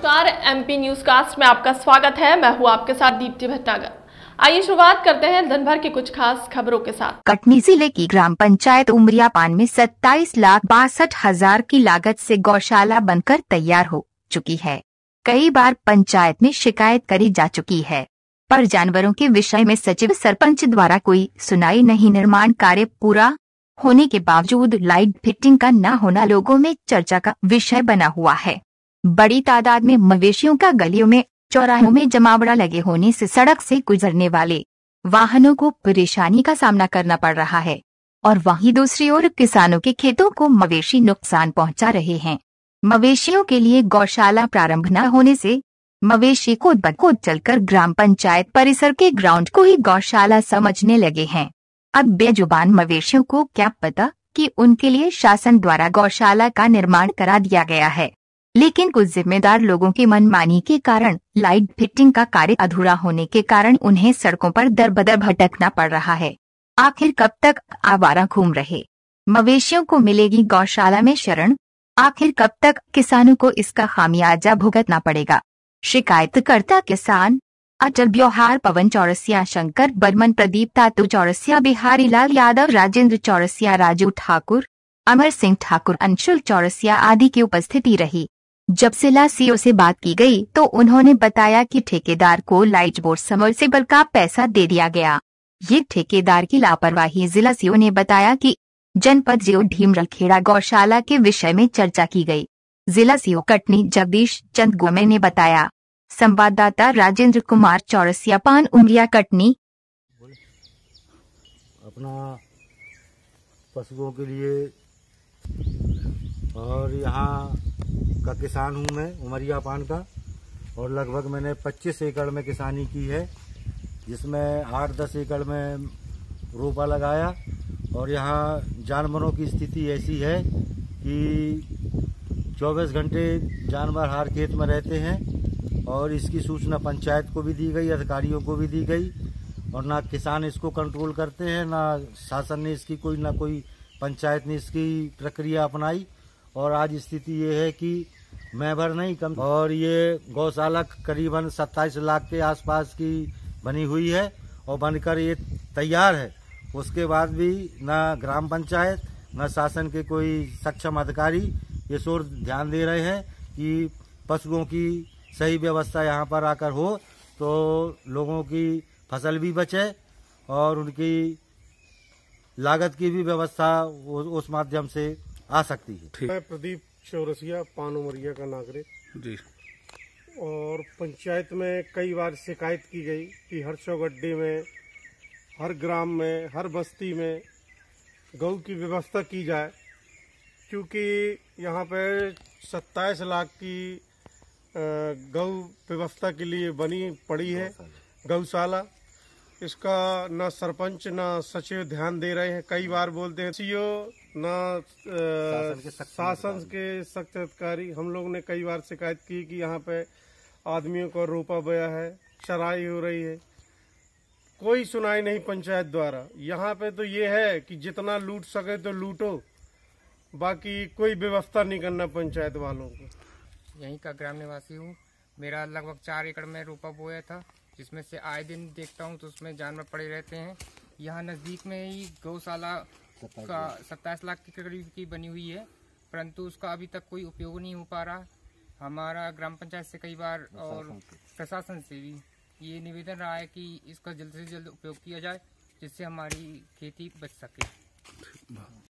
नमस्कार MP news cast में आपका स्वागत है मैं हूँ आपके साथ दीप्ति भट्टागर आइए शुरुआत करते हैं भर की कुछ खास खबरों के साथ कटनी जिले की ग्राम पंचायत उमरिया पान में सत्ताईस लाख बासठ हजार की लागत से गौशाला बनकर तैयार हो चुकी है कई बार पंचायत में शिकायत करी जा चुकी है पर जानवरों के विषय में सचिव सरपंच द्वारा कोई सुनाई नहीं निर्माण कार्य पूरा होने के बावजूद लाइट फिटिंग का न होना लोगों में चर्चा का विषय बना हुआ है बड़ी तादाद में मवेशियों का गलियों में चौराहों में जमावड़ा लगे होने से सड़क से गुजरने वाले वाहनों को परेशानी का सामना करना पड़ रहा है और वहीं दूसरी ओर किसानों के खेतों को मवेशी नुकसान पहुंचा रहे हैं मवेशियों के लिए गौशाला प्रारंभ न होने से मवेशी को बदको चलकर ग्राम पंचायत परिसर के ग्राउंड को ही गौशाला समझने लगे हैं अब बेजुबान मवेशियों को क्या पता कि उनके लिए शासन द्वारा गौशाला का निर्माण करा दिया गया है लेकिन कुछ जिम्मेदार लोगों की मनमानी के कारण लाइट फिटिंग का कार्य अधूरा होने के कारण उन्हें सड़कों पर दर बदर भटकना पड़ रहा है आखिर कब तक आवारा घूम रहे मवेशियों को मिलेगी गौशाला में शरण आखिर कब तक किसानों को इसका खामियाजा भुगतना पड़ेगा शिकायतकर्ता किसान अटल ब्यौहार पवन चौरसिया शंकर बर्मन प्रदीप तातु चौरसिया बिहारी लाल यादव राजेंद्र चौरसिया राजू ठाकुर अमर सिंह ठाकुर अंशुल चौरसिया आदि की उपस्थिति रही जब सिला सीओ से बात की गई तो उन्होंने बताया कि ठेकेदार को लाइट बोर्ड समरसेबल का पैसा दे दिया गया ये ठेकेदार की लापरवाही जिला सीओ ने बताया कि जनपद जीओ रखेड़ा गौशाला के विषय में चर्चा की गई जिला सीओ कटनी जगदीश चंद गोमे ने बताया संवाददाता राजेंद्र कुमार चौरसिया पान उमरिया कटनी अपना पशुओं के लिए और यहाँ का किसान हूँ मैं उमरिया पान का और लगभग मैंने 25 एकड़ में किसानी की है जिसमें 8-10 एकड़ में रोपा लगाया और यहाँ जानवरों की स्थिति ऐसी है कि 24 घंटे जानवर हर खेत में रहते हैं और इसकी सूचना पंचायत को भी दी गई अधिकारियों को भी दी गई और ना किसान इसको कंट्रोल करते हैं ना शासन ने इसकी कोई ना कोई पंचायत ने इसकी प्रक्रिया अपनाई और आज स्थिति ये है कि मैं भर नहीं कम और ये गौशाला करीबन 27 लाख के आसपास की बनी हुई है और बनकर ये तैयार है उसके बाद भी ना ग्राम पंचायत न शासन के कोई सक्षम अधिकारी ये शोर ध्यान दे रहे हैं कि पशुओं की सही व्यवस्था यहाँ पर आकर हो तो लोगों की फसल भी बचे और उनकी लागत की भी व्यवस्था उस माध्यम से आ सकती है मैं प्रदीप चौरसिया पान उमरिया का नागरिक जी और पंचायत में कई बार शिकायत की गई कि हर चौगड्डी में हर ग्राम में हर बस्ती में गौ की व्यवस्था की जाए क्योंकि यहाँ पे सत्ताईस लाख की गौ व्यवस्था के लिए बनी पड़ी है गौशाला इसका न सरपंच न सचिव ध्यान दे रहे हैं कई बार बोलते हैं सीओ ना शासन के सख्त अधिकारी हम लोग ने कई बार शिकायत की कि यहाँ पे आदमियों को रोपा गया है चराई हो रही है कोई सुनाई नहीं पंचायत द्वारा यहाँ पे तो ये है कि जितना लूट सके तो लूटो बाकी कोई व्यवस्था नहीं करना पंचायत वालों को यहीं का ग्राम निवासी हूँ मेरा लगभग चार एकड़ में रोपा बोया था जिसमें से आए दिन देखता हूँ तो उसमें जानवर पड़े रहते हैं यहाँ नज़दीक में ही गौशाला का सत्ताईस लाख के करीब की बनी हुई है परंतु उसका अभी तक कोई उपयोग नहीं हो पा रहा हमारा ग्राम पंचायत से कई बार और प्रशासन से भी ये निवेदन रहा है कि इसका जल्द से जल्द उपयोग किया जाए जिससे हमारी खेती बच सके